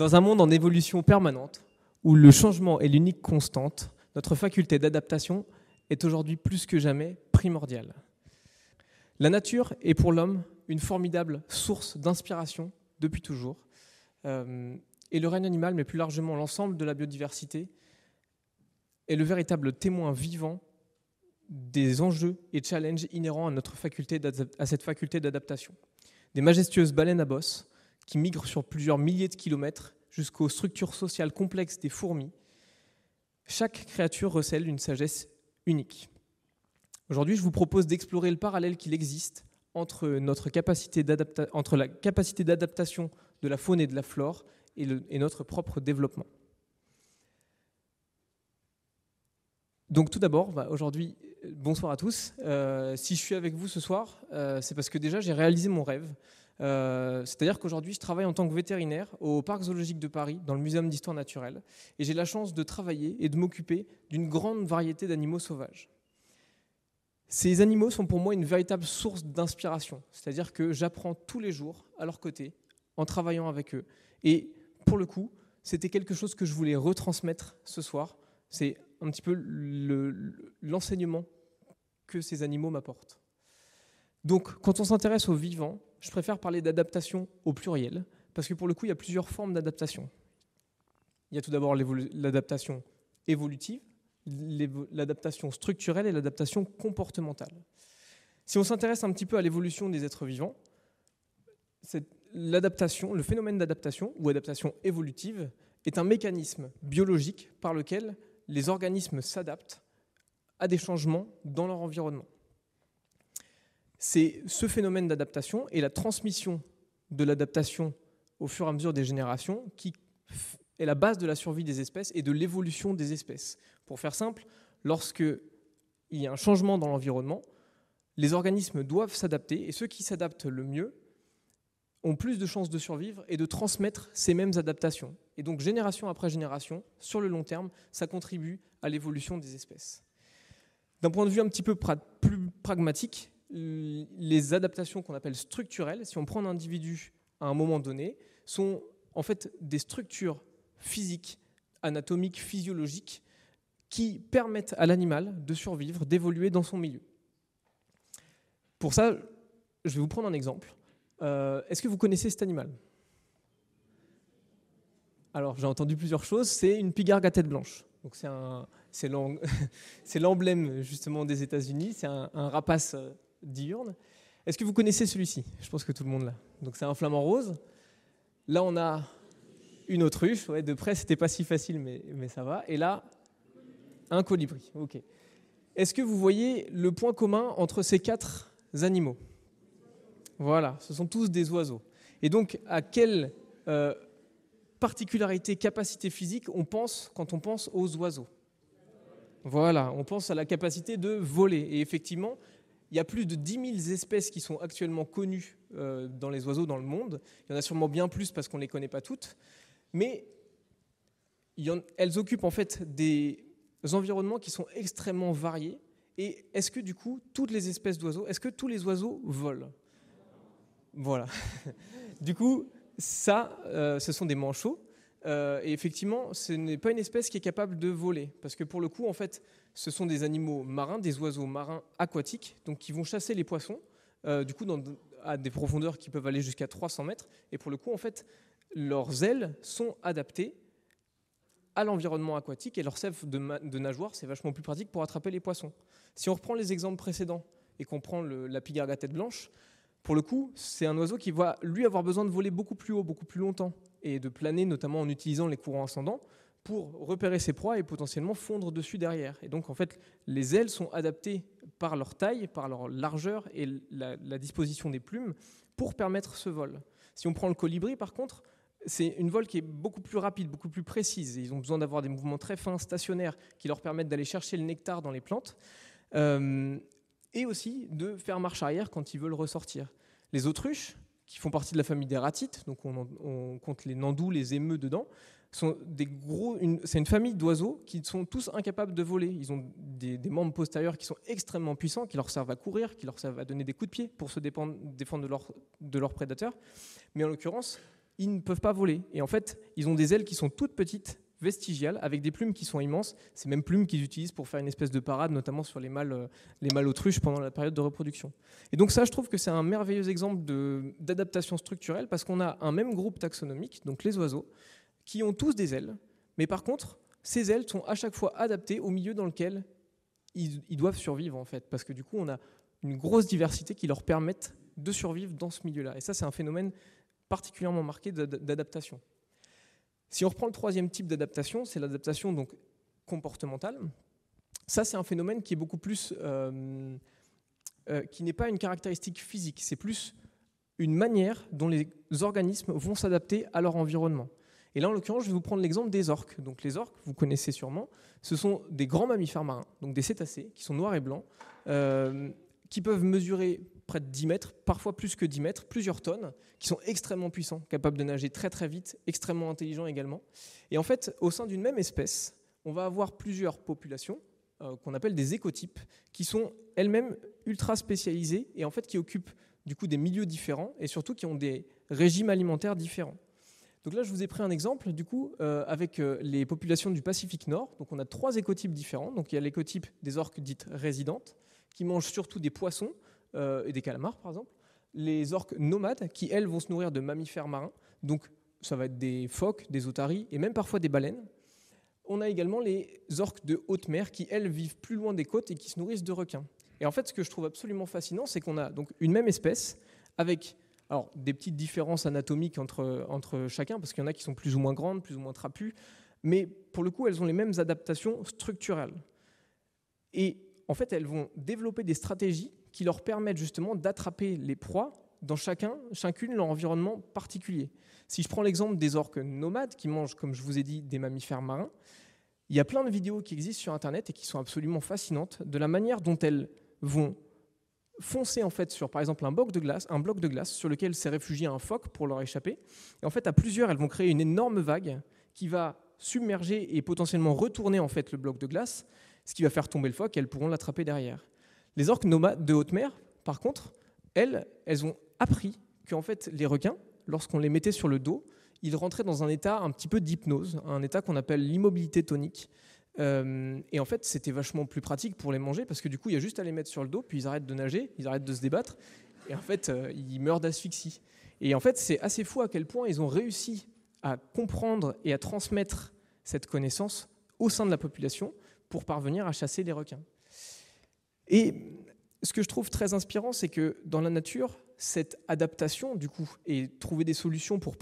Dans un monde en évolution permanente, où le changement est l'unique constante, notre faculté d'adaptation est aujourd'hui plus que jamais primordiale. La nature est pour l'homme une formidable source d'inspiration depuis toujours, euh, et le règne animal, mais plus largement l'ensemble de la biodiversité, est le véritable témoin vivant des enjeux et challenges inhérents à, notre faculté à cette faculté d'adaptation. Des majestueuses baleines à bosse, qui migrent sur plusieurs milliers de kilomètres jusqu'aux structures sociales complexes des fourmis, chaque créature recèle une sagesse unique. Aujourd'hui, je vous propose d'explorer le parallèle qu'il existe entre, notre capacité entre la capacité d'adaptation de la faune et de la flore et, notre propre développement. Donc tout d'abord, bah, aujourd'hui, euh, bonsoir à tous. Euh, si je suis avec vous ce soir, euh, c'est parce que déjà j'ai réalisé mon rêve. Euh, c'est-à-dire qu'aujourd'hui, je travaille en tant que vétérinaire au Parc zoologique de Paris, dans le Muséum d'histoire naturelle, et j'ai la chance de travailler et de m'occuper d'une grande variété d'animaux sauvages. Ces animaux sont pour moi une véritable source d'inspiration, c'est-à-dire que j'apprends tous les jours à leur côté, en travaillant avec eux. Et pour le coup, c'était quelque chose que je voulais retransmettre ce soir. C'est un petit peu l'enseignement que ces animaux m'apportent. Donc, quand on s'intéresse aux vivants, je préfère parler d'adaptation au pluriel, parce que pour le coup, il y a plusieurs formes d'adaptation. Il y a tout d'abord l'adaptation évolutive, l'adaptation structurelle et l'adaptation comportementale. Si on s'intéresse un petit peu à l'évolution des êtres vivants, l'adaptation, le phénomène d'adaptation ou adaptation évolutive est un mécanisme biologique par lequel les organismes s'adaptent à des changements dans leur environnement c'est ce phénomène d'adaptation et la transmission de l'adaptation au fur et à mesure des générations qui est la base de la survie des espèces et de l'évolution des espèces. Pour faire simple, lorsque il y a un changement dans l'environnement, les organismes doivent s'adapter et ceux qui s'adaptent le mieux ont plus de chances de survivre et de transmettre ces mêmes adaptations. Et donc génération après génération, sur le long terme, ça contribue à l'évolution des espèces. D'un point de vue un petit peu plus pragmatique, les adaptations qu'on appelle structurelles, si on prend un individu à un moment donné, sont en fait des structures physiques, anatomiques, physiologiques, qui permettent à l'animal de survivre, d'évoluer dans son milieu. Pour ça, je vais vous prendre un exemple. Euh, est-ce que vous connaissez cet animal Alors, j'ai entendu plusieurs choses. C'est une pigargue à tête blanche. Donc, c'est l'emblème justement des États-Unis. C'est un rapace euh, diurne. Est-ce que vous connaissez celui-ci Je pense que tout le monde l'a. Donc c'est un flamant rose. Là, on a une autruche. Ouais, de près, ce c'était pas si facile, mais, ça va. Et là, un colibri. Ok. Est-ce que vous voyez le point commun entre ces quatre animaux Voilà, ce sont tous des oiseaux. Et donc, à quelle euh, particularité, capacité physique on pense quand on pense aux oiseaux Voilà, on pense à la capacité de voler. Et effectivement, il y a plus de 10 000 espèces qui sont actuellement connues euh, dans les oiseaux dans le monde. Il y en a sûrement bien plus parce qu'on ne les connaît pas toutes. Mais elles occupent en fait des environnements qui sont extrêmement variés. Et est-ce que du coup, toutes les espèces d'oiseaux, est-ce que tous les oiseaux volent Voilà. du coup, ça, euh, ce sont des manchots. Euh, et effectivement, ce n'est pas une espèce qui est capable de voler, parce que pour le coup, en fait, ce sont des animaux marins, des oiseaux marins aquatiques, donc qui vont chasser les poissons, euh, du coup, dans, à des profondeurs qui peuvent aller jusqu'à 300 mètres. Et pour le coup, en fait, leurs ailes sont adaptées à l'environnement aquatique et leur sève de, nageoire, c'est vachement plus pratique pour attraper les poissons. Si on reprend les exemples précédents et qu'on prend la pigargue à tête blanche, pour le coup, c'est un oiseau qui va lui avoir besoin de voler beaucoup plus haut, beaucoup plus longtemps et de planer notamment en utilisant les courants ascendants pour repérer ses proies et potentiellement fondre dessus derrière. Et donc en fait, les ailes sont adaptées par leur taille, par leur largeur et la, disposition des plumes pour permettre ce vol. Si on prend le colibri par contre, c'est une vol qui est beaucoup plus rapide, beaucoup plus précise. Ils ont besoin d'avoir des mouvements très fins, stationnaires, qui leur permettent d'aller chercher le nectar dans les plantes. Euh, et aussi de faire marche arrière quand ils veulent ressortir. Les autruches, qui font partie de la famille des ratites, donc on, compte les nandous, les émeux dedans. Sont des gros, c'est une famille d'oiseaux qui sont tous incapables de voler. Ils ont des, membres postérieurs qui sont extrêmement puissants, qui leur servent à courir, qui leur servent à donner des coups de pied pour se défendre de leurs prédateurs. Mais en l'occurrence, ils ne peuvent pas voler. Et en fait, ils ont des ailes qui sont toutes petites vestigiales avec des plumes qui sont immenses. Ces mêmes plumes qu'ils utilisent pour faire une espèce de parade, notamment sur les mâles, euh, les mâles autruches pendant la période de reproduction. Et donc ça, je trouve que c'est un merveilleux exemple d'adaptation structurelle parce qu'on a un même groupe taxonomique, donc les oiseaux, qui ont tous des ailes, mais par contre, ces ailes sont à chaque fois adaptées au milieu dans lequel ils, doivent survivre en fait, parce que du coup, on a une grosse diversité qui leur permette de survivre dans ce milieu-là. Et ça, c'est un phénomène particulièrement marqué d'adaptation. Si on reprend le troisième type d'adaptation, c'est l'adaptation donc comportementale. Ça, c'est un phénomène qui est beaucoup plus, euh, euh, qui n'est pas une caractéristique physique. C'est plus une manière dont les organismes vont s'adapter à leur environnement. Et là, en l'occurrence, je vais vous prendre l'exemple des orques. Donc, les orques, vous connaissez sûrement, ce sont des grands mammifères marins, donc des cétacés, qui sont noirs et blancs, euh, qui peuvent mesurer près de 10 mètres, parfois plus que 10 mètres, plusieurs tonnes, qui sont extrêmement puissants, capables de nager très très vite, extrêmement intelligents également. Et en fait, au sein d'une même espèce, on va avoir plusieurs populations euh, qu'on appelle des écotypes, qui sont elles-mêmes ultra spécialisées et en fait qui occupent du coup des milieux différents et surtout qui ont des régimes alimentaires différents. Donc là, je vous ai pris un exemple du coup euh, avec euh, les populations du Pacifique Nord. Donc on a trois écotypes différents. Donc il y a l'écotype des orques dites résidentes qui mangent surtout des poissons, euh, et des calamars par exemple, les orques nomades qui elles vont se nourrir de mammifères marins, donc ça va être des phoques, des otaries et même parfois des baleines. On a également les orques de haute mer qui elles vivent plus loin des côtes et qui se nourrissent de requins. Et en fait, ce que je trouve absolument fascinant, c'est qu'on a donc une même espèce avec alors, des petites différences anatomiques entre, entre chacun, parce qu'il y en a qui sont plus ou moins grandes, plus ou moins trapues, mais pour le coup, elles ont les mêmes adaptations structurelles. Et en fait, elles vont développer des stratégies qui leur permettent justement d'attraper les proies dans chacun, chacune leur environnement particulier. Si je prends l'exemple des orques nomades qui mangent, comme je vous ai dit, des mammifères marins, il y a plein de vidéos qui existent sur Internet et qui sont absolument fascinantes de la manière dont elles vont foncer en fait sur par exemple un bloc de glace, un bloc de glace sur lequel s'est réfugié un phoque pour leur échapper. Et en fait, à plusieurs, elles vont créer une énorme vague qui va submerger et potentiellement retourner en fait le bloc de glace ce qui va faire tomber le phoque, et elles pourront l'attraper derrière. Les orques nomades de haute mer, par contre, elles, elles ont appris qu'en fait, les requins, lorsqu'on les mettait sur le dos, ils rentraient dans un état un petit peu d'hypnose, un état qu'on appelle l'immobilité tonique. Euh, et en fait, c'était vachement plus pratique pour les manger parce que du coup, il y a juste à les mettre sur le dos, puis ils arrêtent de nager, ils arrêtent de se débattre, et en fait, euh, ils meurent d'asphyxie. Et en fait, c'est assez fou à quel point ils ont réussi à comprendre et à transmettre cette connaissance au sein de la population pour parvenir à chasser les requins. Et ce que je trouve très inspirant, c'est que dans la nature, cette adaptation, du coup, et trouver des solutions pour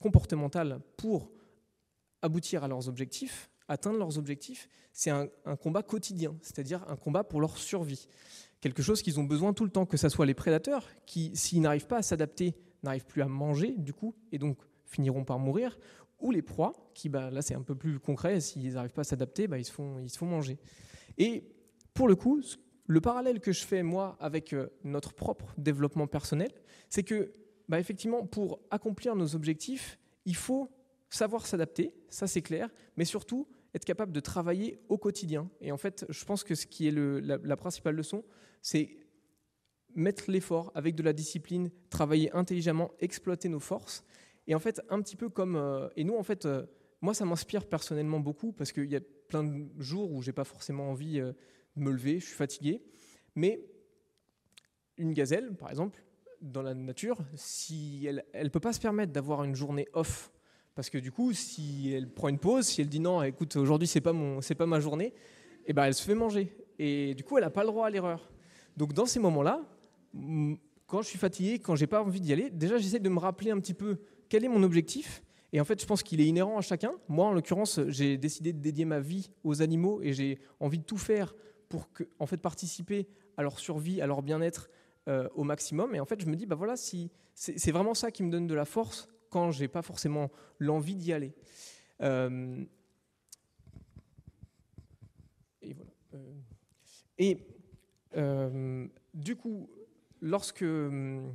comportementales pour aboutir à leurs objectifs, atteindre leurs objectifs, c'est un, un, combat quotidien, c'est-à-dire un combat pour leur survie. Quelque chose qu'ils ont besoin tout le temps, que ce soit les prédateurs, qui, s'ils n'arrivent pas à s'adapter, n'arrivent plus à manger, du coup, et donc finiront par mourir, ou les proies, qui bah, là c'est un peu plus concret, s'ils n'arrivent pas à s'adapter, bah, ils, se font, ils se font manger. Et pour le coup, le parallèle que je fais moi avec euh, notre propre développement personnel, c'est que bah, effectivement, pour accomplir nos objectifs, il faut savoir s'adapter, ça c'est clair, mais surtout être capable de travailler au quotidien. Et en fait, je pense que ce qui est la principale leçon, c'est mettre l'effort avec de la discipline, travailler intelligemment, exploiter nos forces. Et en fait, un petit peu comme. Euh, et nous, en fait, euh, moi, ça m'inspire personnellement beaucoup parce qu'il y a plein de jours où j'ai pas forcément envie euh, de me lever, je suis fatigué. Mais une gazelle, par exemple, dans la nature, si elle ne peut pas se permettre d'avoir une journée off, parce que du coup, si elle prend une pause, si elle dit non, écoute, aujourd'hui, c'est pas, mon, pas ma journée, et eh ben, elle se fait manger. Et du coup, elle n'a pas le droit à l'erreur. Donc, dans ces moments-là, quand je suis fatigué, quand j'ai pas envie d'y aller, déjà, j'essaie de me rappeler un petit peu quel est mon objectif et en fait, je pense qu'il est inhérent à chacun. Moi, en l'occurrence, j'ai décidé de dédier ma vie aux animaux et j'ai envie de tout faire pour que, en fait, participer à leur survie, à leur bien-être euh, au maximum. Et en fait, je me dis, bah voilà, si c'est vraiment ça qui me donne de la force quand j'ai pas forcément l'envie d'y aller. Euh, et voilà. Euh, et du coup, lorsque hum,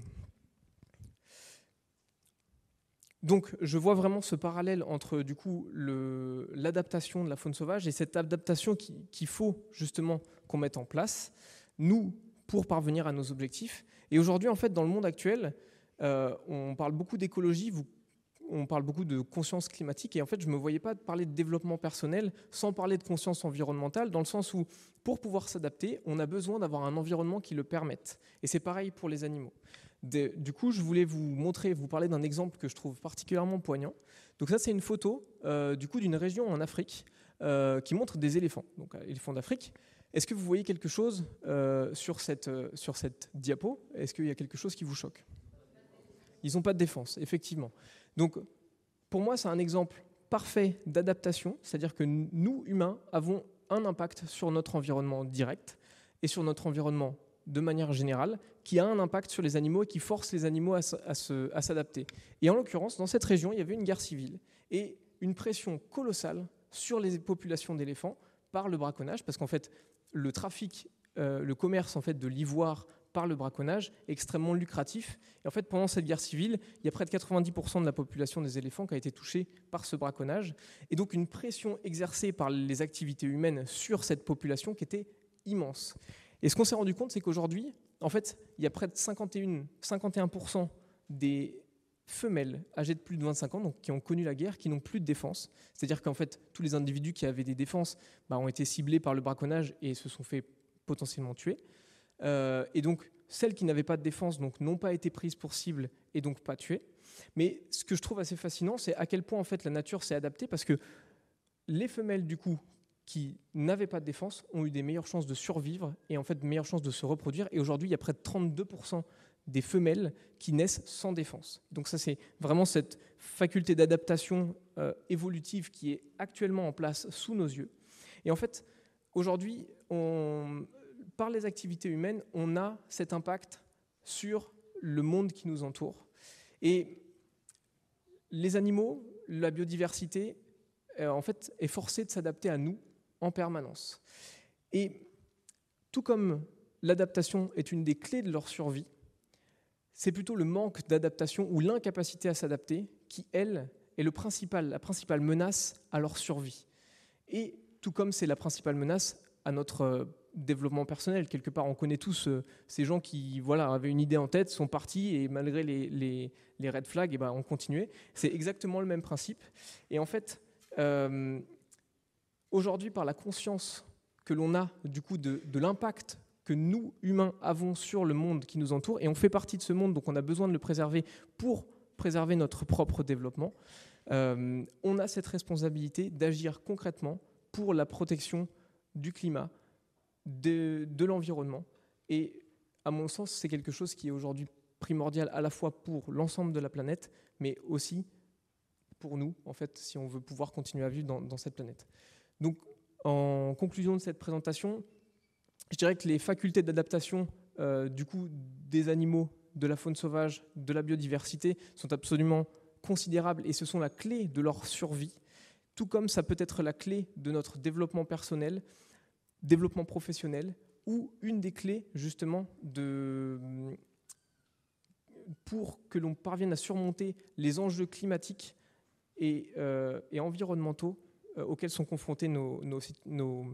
donc, je vois vraiment ce parallèle entre du coup l'adaptation de la faune sauvage et cette adaptation qu'il faut justement qu'on mette en place, nous, pour parvenir à nos objectifs. Et aujourd'hui, en fait, dans le monde actuel, euh, on parle beaucoup d'écologie, on parle beaucoup de conscience climatique, et en fait, je ne me voyais pas parler de développement personnel sans parler de conscience environnementale, dans le sens où, pour pouvoir s'adapter, on a besoin d'avoir un environnement qui le permette. Et c'est pareil pour les animaux du coup, je voulais vous montrer, vous parler d'un exemple que je trouve particulièrement poignant. Donc ça, c'est une photo euh, du coup d'une région en Afrique euh, qui montre des éléphants, donc euh, éléphants d'Afrique. Est-ce que vous voyez quelque chose sur, cette, sur cette diapo Est-ce qu'il y a quelque chose qui vous choque Ils n'ont pas de défense, effectivement. Donc, pour moi, c'est un exemple parfait d'adaptation, c'est-à-dire que nous, humains, avons un impact sur notre environnement direct et sur notre environnement de manière générale, qui a un impact sur les animaux et qui force les animaux à s'adapter. Et en l'occurrence, dans cette région, il y avait une guerre civile et une pression colossale sur les populations d'éléphants par le braconnage, parce qu'en fait, le trafic, euh, le commerce en fait de l'ivoire par le braconnage est extrêmement lucratif. Et en fait, pendant cette guerre civile, il y a près de 90% de la population des éléphants qui a été touchée par ce braconnage. Et donc une pression exercée par les activités humaines sur cette population qui était immense. Et ce qu'on s'est rendu compte, c'est qu'aujourd'hui, en fait, il y a près de 51, des femelles âgées de plus de 25 ans, donc qui ont connu la guerre, qui n'ont plus de défense. C'est-à-dire qu'en fait, tous les individus qui avaient des défenses bah, ont été ciblés par le braconnage et se sont fait potentiellement tuer. Euh, et donc, celles qui n'avaient pas de défense n'ont pas été prises pour cible et donc pas tuées. Mais ce que je trouve assez fascinant, c'est à quel point en fait la nature s'est adaptée parce que les femelles du coup qui n'avaient pas de défense ont eu des meilleures chances de survivre et en fait de meilleures chances de se reproduire. Et aujourd'hui, il y a près de 32% des femelles qui naissent sans défense. Donc ça, c'est vraiment cette faculté d'adaptation euh, évolutive qui est actuellement en place sous nos yeux. Et en fait, aujourd'hui, on, par les activités humaines, on a cet impact sur le monde qui nous entoure. Et les animaux, la biodiversité, euh, en fait, est forcée de s'adapter à nous en permanence. Et tout comme l'adaptation est une des clés de leur survie, c'est plutôt le manque d'adaptation ou l'incapacité à s'adapter qui, elle, est le principal, la principale menace à leur survie. Et tout comme c'est la principale menace à notre euh, développement personnel. Quelque part, on connaît tous euh, ces gens qui voilà, avaient une idée en tête, sont partis et malgré les, les, red flags, et eh ben, on continuait. C'est exactement le même principe. Et en fait, euh, aujourd'hui par la conscience que l'on a du coup de, l'impact que nous, humains, avons sur le monde qui nous entoure, et on fait partie de ce monde, donc on a besoin de le préserver pour préserver notre propre développement, euh, on a cette responsabilité d'agir concrètement pour la protection du climat, de, l'environnement. Et à mon sens, c'est quelque chose qui est aujourd'hui primordial à la fois pour l'ensemble de la planète, mais aussi pour nous, en fait, si on veut pouvoir continuer à vivre dans cette planète. Donc, en conclusion de cette présentation, je dirais que les facultés d'adaptation euh, du coup des animaux, de la faune sauvage, de la biodiversité sont absolument considérables et ce sont la clé de leur survie, tout comme ça peut être la clé de notre développement personnel, développement professionnel, ou une des clés justement de pour que l'on parvienne à surmonter les enjeux climatiques et euh, environnementaux euh, auxquels sont confrontées nos, nos,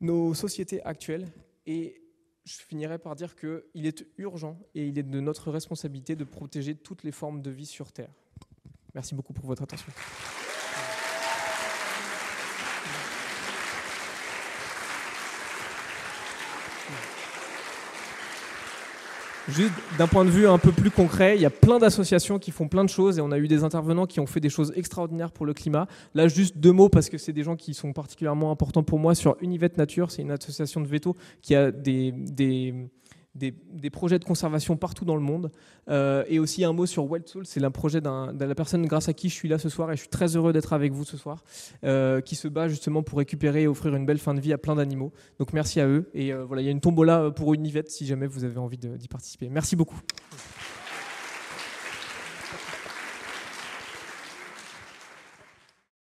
nos sociétés actuelles. Et je finirai par dire qu'il est urgent et il est de notre responsabilité de protéger toutes les formes de vie sur Terre. Merci beaucoup pour votre attention. Juste d'un point de vue un peu plus concret, il y a plein d'associations qui font plein de choses et on a eu des intervenants qui ont fait des choses extraordinaires pour le climat. Là, juste deux mots parce que c'est des gens qui sont particulièrement importants pour moi sur Univet Nature. C'est une association de veto qui a des, des des, projets de conservation partout dans le monde. Euh, et aussi un mot sur Wild Soul, c'est un projet de la personne grâce à qui je suis là ce soir et je suis très heureux d'être avec vous ce soir, euh, qui se bat justement pour récupérer et offrir une belle fin de vie à plein d'animaux. Donc merci à eux. Et euh, voilà, il y a une tombola pour une nivette si jamais vous avez envie d'y participer. Merci beaucoup.